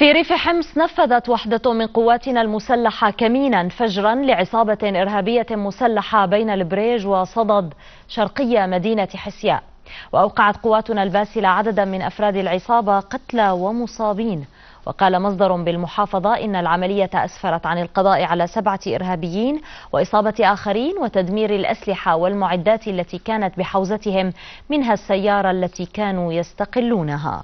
في ريف حمص نفذت وحدة من قواتنا المسلحة كمينا فجرا لعصابة إرهابية مسلحة بين البريج وصدد شرقية مدينة حسياء وأوقعت قواتنا الباسلة عددا من أفراد العصابة قتلى ومصابين وقال مصدر بالمحافظة إن العملية أسفرت عن القضاء على سبعة إرهابيين وإصابة آخرين وتدمير الأسلحة والمعدات التي كانت بحوزتهم منها السيارة التي كانوا يستقلونها